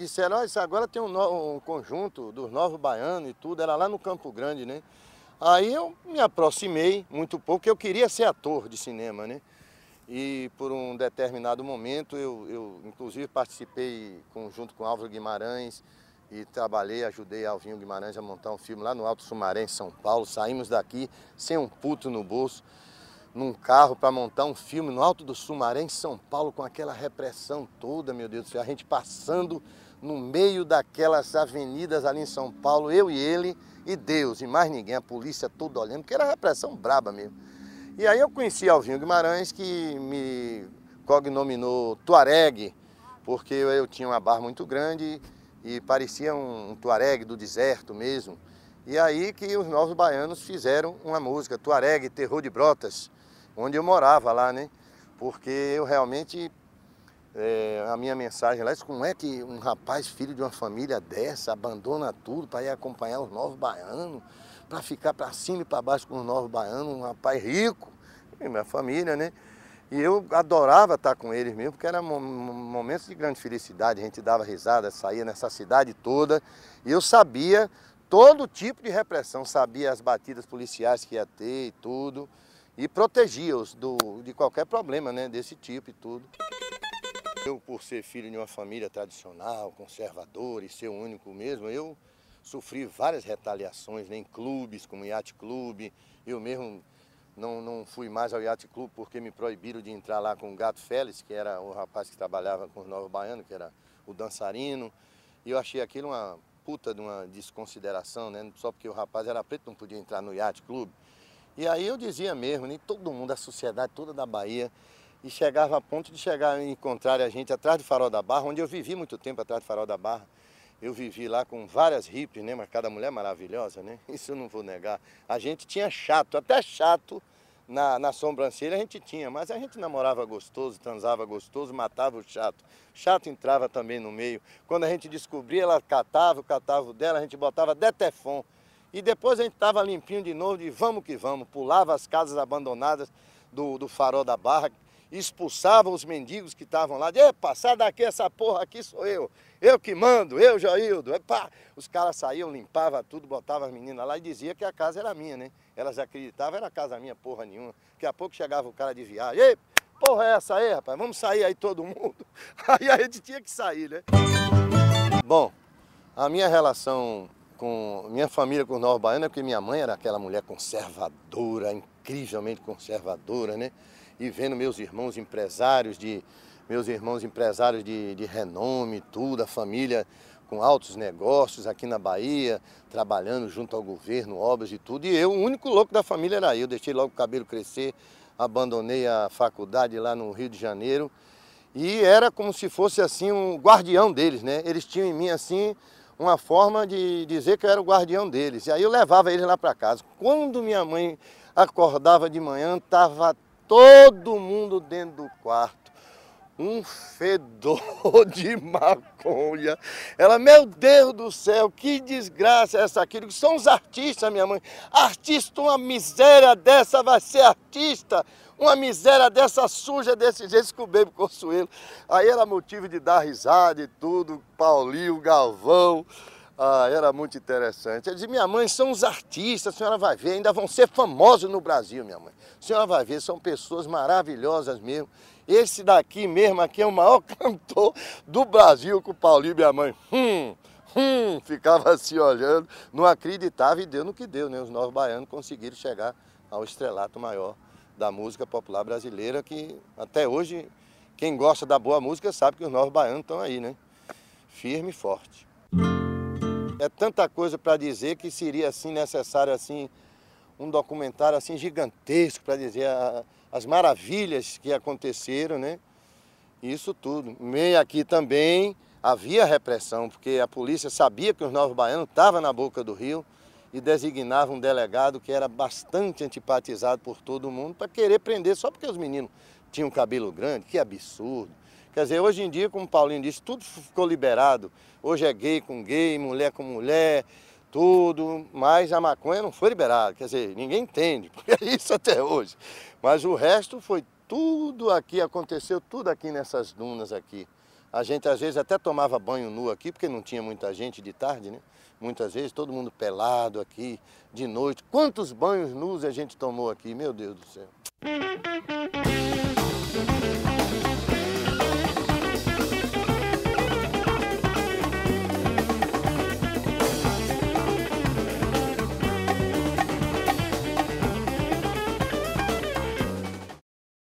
disseram, olha, agora tem um, no, um conjunto dos Novos Baianos e tudo, era lá no Campo Grande, né? Aí eu me aproximei muito pouco, eu queria ser ator de cinema, né? E por um determinado momento, eu, eu inclusive participei com, junto com Álvaro Guimarães e trabalhei, ajudei Alvinho Guimarães a montar um filme lá no Alto Sumaré, em São Paulo. Saímos daqui sem um puto no bolso, num carro para montar um filme no Alto do Sumaré, em São Paulo, com aquela repressão toda, meu Deus do céu, a gente passando no meio daquelas avenidas ali em São Paulo, eu e ele e Deus, e mais ninguém, a polícia toda olhando, porque era repressão braba mesmo. E aí eu conheci Alvinho Guimarães, que me cognominou Tuareg, porque eu tinha uma barra muito grande e parecia um, um Tuareg do deserto mesmo. E aí que os novos baianos fizeram uma música, Tuareg, Terror de Brotas, onde eu morava lá, né? Porque eu realmente é, a minha mensagem lá, como é que um rapaz, filho de uma família dessa, abandona tudo para ir acompanhar os novos baianos, para ficar para cima e para baixo com os novos baianos, um rapaz rico, e minha família, né? E eu adorava estar com eles mesmo, porque eram momentos de grande felicidade, a gente dava risada, saía nessa cidade toda, e eu sabia todo tipo de repressão, sabia as batidas policiais que ia ter e tudo, e protegia-os de qualquer problema né, desse tipo e tudo. Eu, por ser filho de uma família tradicional, conservadora e ser o único mesmo, eu sofri várias retaliações né, em clubes, como o Yacht Clube. Eu mesmo não, não fui mais ao Yacht Clube porque me proibiram de entrar lá com o Gato Félix, que era o rapaz que trabalhava com os Novos Baianos, que era o dançarino. E eu achei aquilo uma puta de uma desconsideração, né? Só porque o rapaz era preto, não podia entrar no Yacht Clube. E aí eu dizia mesmo, nem né, todo mundo, a sociedade toda da Bahia, e chegava a ponto de chegar e encontrar a gente atrás do Farol da Barra, onde eu vivi muito tempo atrás do Farol da Barra. Eu vivi lá com várias hippies, né? Mas cada mulher maravilhosa, né? Isso eu não vou negar. A gente tinha chato, até chato na, na sobrancelha a gente tinha, mas a gente namorava gostoso, transava gostoso, matava o chato. O chato entrava também no meio. Quando a gente descobria, ela catava, o catavo dela, a gente botava detefon. E depois a gente estava limpinho de novo, de vamos que vamos. Pulava as casas abandonadas do, do farol da barra, expulsava os mendigos que estavam lá. Epa, sai daqui essa porra aqui sou eu. Eu que mando, eu, Jaildo. Epa. Os caras saíam, limpavam tudo, botavam as meninas lá e dizia que a casa era minha, né? Elas acreditavam, era casa minha porra nenhuma. Daqui a pouco chegava o cara de viagem. Ei, porra é essa aí, rapaz? Vamos sair aí todo mundo. Aí a gente tinha que sair, né? Bom, a minha relação com minha família com os novos baianos é porque minha mãe era aquela mulher conservadora, incrivelmente conservadora, né? e vendo meus irmãos empresários de meus irmãos empresários de, de renome, tudo, a família com altos negócios aqui na Bahia, trabalhando junto ao governo, obras e tudo. E eu, o único louco da família era eu. Deixei logo o cabelo crescer, abandonei a faculdade lá no Rio de Janeiro. E era como se fosse assim um guardião deles, né? Eles tinham em mim assim uma forma de dizer que eu era o guardião deles. E aí eu levava eles lá para casa. Quando minha mãe acordava de manhã, estava todo mundo dentro do quarto. Um fedor de maconha. Ela, meu Deus do céu, que desgraça é essa aqui? são os artistas, minha mãe. Artista, uma miséria dessa vai ser artista. Uma miséria dessa suja desse jeito que o bebo Consuelo. Aí era motivo de dar risada e tudo. Paulinho, Galvão. Ah, era muito interessante. Ele disse, minha mãe, são os artistas, a senhora vai ver, ainda vão ser famosos no Brasil, minha mãe. A senhora vai ver, são pessoas maravilhosas mesmo. Esse daqui mesmo aqui é o maior cantor do Brasil com o Paulinho, minha mãe. Hum, hum, ficava assim olhando, não acreditava e deu no que deu, né? Os nove baianos conseguiram chegar ao estrelato maior da música popular brasileira, que até hoje, quem gosta da boa música sabe que os novos baianos estão aí, né? Firme e forte. É tanta coisa para dizer que seria assim necessário assim um documentário assim gigantesco para dizer a, as maravilhas que aconteceram, né? Isso tudo. Meio aqui também havia repressão, porque a polícia sabia que os novos baianos estavam na boca do rio e designava um delegado que era bastante antipatizado por todo mundo para querer prender só porque os meninos tinham cabelo grande. Que absurdo! Quer dizer, hoje em dia, como o Paulinho disse, tudo ficou liberado. Hoje é gay com gay, mulher com mulher, tudo, mas a maconha não foi liberada. Quer dizer, ninguém entende, porque é isso até hoje. Mas o resto foi tudo aqui, aconteceu tudo aqui nessas dunas aqui. A gente às vezes até tomava banho nu aqui, porque não tinha muita gente de tarde, né? Muitas vezes todo mundo pelado aqui, de noite. Quantos banhos nus a gente tomou aqui, meu Deus do céu.